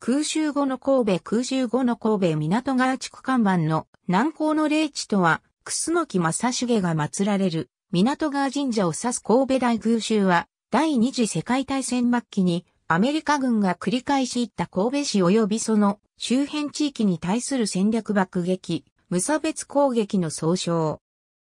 空襲後の神戸空襲後の神戸港川地区看板の南港の霊地とは、楠木正重が祀られる港川神社を指す神戸大空襲は、第二次世界大戦末期にアメリカ軍が繰り返し行った神戸市及びその周辺地域に対する戦略爆撃、無差別攻撃の総称。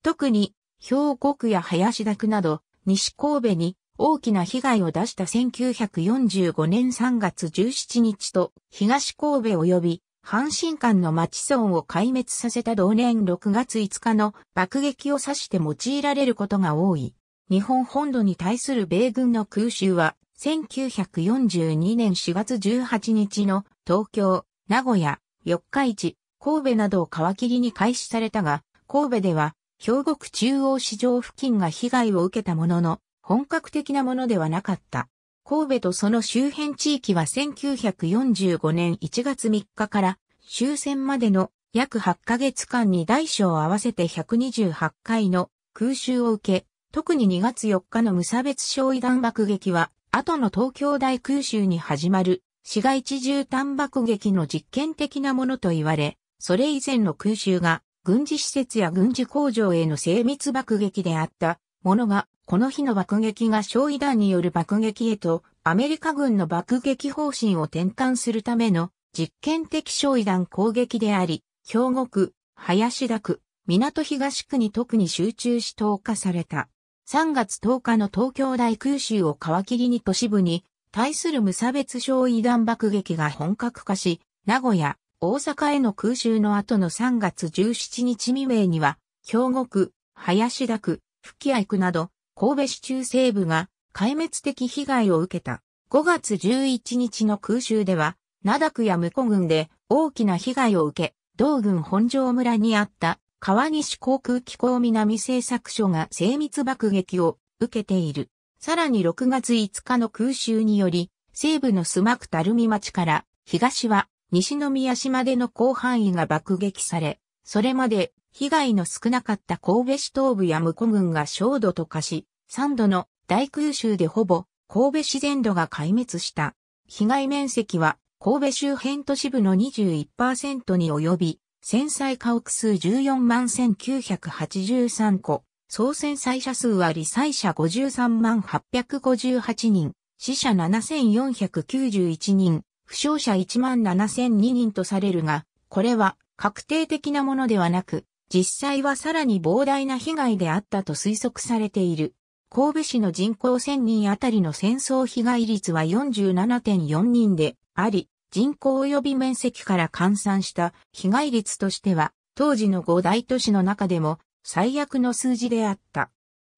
特に、兵庫区や林田区など、西神戸に大きな被害を出した1945年3月17日と東神戸及び阪神間の町村を壊滅させた同年6月5日の爆撃を指して用いられることが多い。日本本土に対する米軍の空襲は1942年4月18日の東京、名古屋、四日市、神戸などを皮切りに開始されたが、神戸では、庫区中央市場付近が被害を受けたものの、本格的なものではなかった。神戸とその周辺地域は1945年1月3日から終戦までの約8ヶ月間に大小合わせて128回の空襲を受け、特に2月4日の無差別焼夷弾爆撃は、後の東京大空襲に始まる市街地絨弾爆撃の実験的なものと言われ、それ以前の空襲が軍事施設や軍事工場への精密爆撃であったものが、この日の爆撃が焼夷弾による爆撃へと、アメリカ軍の爆撃方針を転換するための実験的焼夷弾攻撃であり、兵庫区、林田区、港東区に特に集中し投下された。3月10日の東京大空襲を皮切りに都市部に対する無差別焼夷弾爆撃が本格化し、名古屋、大阪への空襲の後の3月17日未明には、兵庫区、林田区、吹き合区など、神戸市中西部が壊滅的被害を受けた。5月11日の空襲では、灘区や婿郡で大きな被害を受け、同郡本庄村にあった川西航空機構南製作所が精密爆撃を受けている。さらに6月5日の空襲により、西部の須磨区ルミ町から東は西宮島での広範囲が爆撃され、それまで被害の少なかった神戸市東部や向こう軍が焦土と化し、3度の大空襲でほぼ神戸市全土が壊滅した。被害面積は神戸周辺都市部の21%に及び、戦災家屋数14万1983戸、総戦災者数は罹災者53万858人、死者7491人、負傷者1万7002人とされるが、これは確定的なものではなく、実際はさらに膨大な被害であったと推測されている。神戸市の人口1000人あたりの戦争被害率は47.4人であり、人口及び面積から換算した被害率としては、当時の5大都市の中でも最悪の数字であった。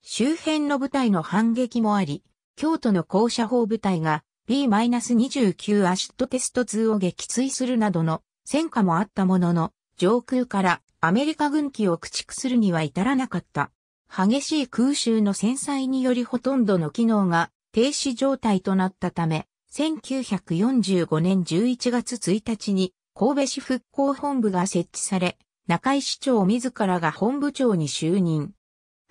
周辺の部隊の反撃もあり、京都の高射砲部隊が B-29 アシッドテスト2を撃墜するなどの戦果もあったものの、上空からアメリカ軍機を駆逐するには至らなかった。激しい空襲の戦災によりほとんどの機能が停止状態となったため、1945年11月1日に神戸市復興本部が設置され、中井市長自らが本部長に就任。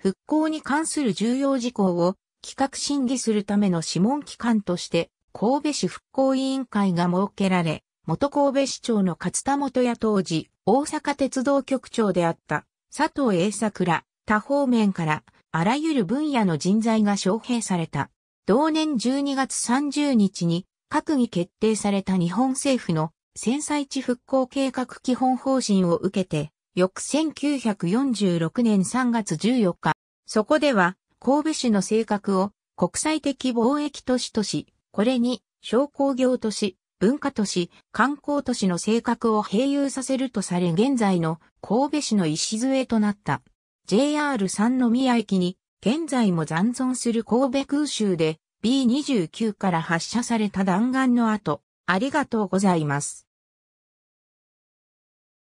復興に関する重要事項を企画審議するための諮問機関として、神戸市復興委員会が設けられ、元神戸市長の勝田元や当時、大阪鉄道局長であった佐藤栄作ら多方面からあらゆる分野の人材が招聘された。同年12月30日に閣議決定された日本政府の戦災地復興計画基本方針を受けて、翌1946年3月14日、そこでは神戸市の性格を国際的貿易都市とし、これに商工業都市、文化都市、観光都市の性格を併用させるとされ現在の神戸市の礎となった。JR 三宮駅に現在も残存する神戸空襲で B29 から発射された弾丸の後、ありがとうございます。